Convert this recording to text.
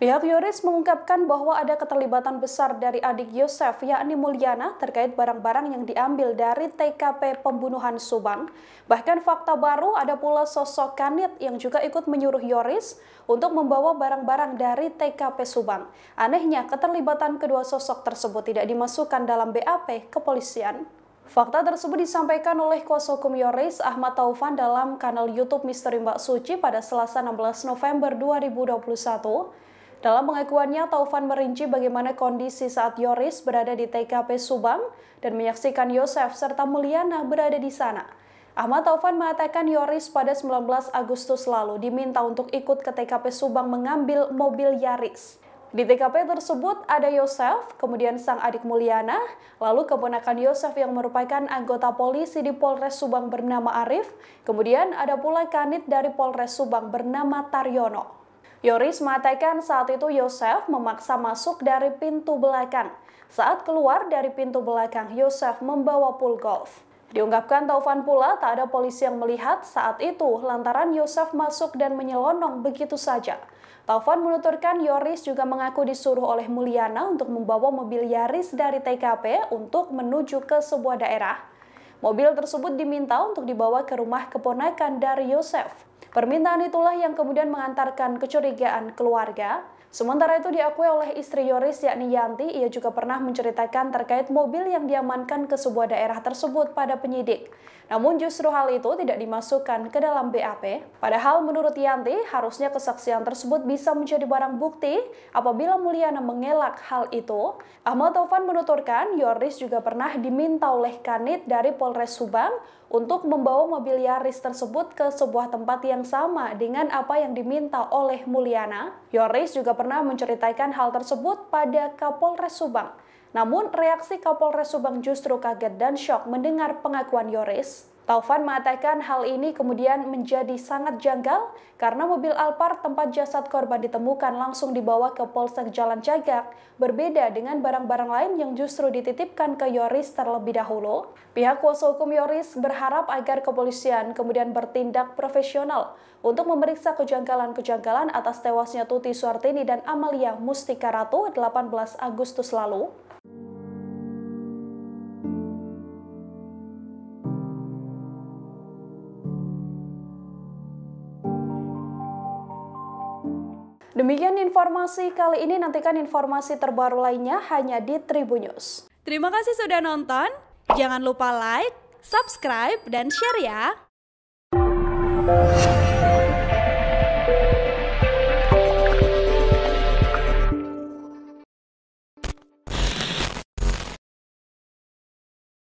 Pihak Yoris mengungkapkan bahwa ada keterlibatan besar dari adik Yosef, yakni Mulyana, terkait barang-barang yang diambil dari TKP pembunuhan Subang. Bahkan fakta baru ada pula sosok Kanit yang juga ikut menyuruh Yoris untuk membawa barang-barang dari TKP Subang. Anehnya, keterlibatan kedua sosok tersebut tidak dimasukkan dalam BAP kepolisian. Fakta tersebut disampaikan oleh kuasa hukum Yoris Ahmad Taufan dalam kanal YouTube Misteri Mbak Suci pada Selasa 16 November 2021 dalam pengakuannya, Taufan merinci bagaimana kondisi saat Yoris berada di TKP Subang dan menyaksikan Yosef serta Mulyana berada di sana. Ahmad Taufan mengatakan Yoris pada 19 Agustus lalu diminta untuk ikut ke TKP Subang mengambil mobil Yaris. Di TKP tersebut ada Yosef, kemudian sang adik Mulyana, lalu keponakan Yosef yang merupakan anggota polisi di Polres Subang bernama Arif, kemudian ada pula kanit dari Polres Subang bernama Taryono. Yoris mengatakan saat itu Yosef memaksa masuk dari pintu belakang. Saat keluar dari pintu belakang, Yosef membawa pool golf. Diungkapkan Taufan pula tak ada polisi yang melihat saat itu lantaran Yosef masuk dan menyelonong begitu saja. Taufan menuturkan Yoris juga mengaku disuruh oleh Mulyana untuk membawa mobil Yaris dari TKP untuk menuju ke sebuah daerah. Mobil tersebut diminta untuk dibawa ke rumah keponakan dari Yosef. Permintaan itulah yang kemudian mengantarkan kecurigaan keluarga. Sementara itu diakui oleh istri Yoris yakni Yanti, ia juga pernah menceritakan terkait mobil yang diamankan ke sebuah daerah tersebut pada penyidik. Namun justru hal itu tidak dimasukkan ke dalam BAP. Padahal menurut Yanti, harusnya kesaksian tersebut bisa menjadi barang bukti apabila Mulyana mengelak hal itu. Ahmad Taufan menuturkan, Yoris juga pernah diminta oleh Kanit dari Polres Subang untuk membawa mobil Yaris tersebut ke sebuah tempat yang yang sama dengan apa yang diminta oleh Mulyana, Yoris juga pernah menceritakan hal tersebut pada Kapolres Subang. Namun reaksi Kapolres Subang justru kaget dan shock mendengar pengakuan Yoris. Taufan mengatakan hal ini kemudian menjadi sangat janggal karena mobil Alphard tempat jasad korban ditemukan langsung dibawa ke Polsek Jalan Cagak, berbeda dengan barang-barang lain yang justru dititipkan ke Yoris terlebih dahulu. Pihak kuasa hukum Yoris berharap agar kepolisian kemudian bertindak profesional untuk memeriksa kejanggalan-kejanggalan atas tewasnya Tuti Suartini dan Amalia Mustika Ratu 18 Agustus lalu. Demikian informasi kali ini, nantikan informasi terbaru lainnya hanya di Tribunnews. Terima kasih sudah nonton, jangan lupa like, subscribe, dan share ya!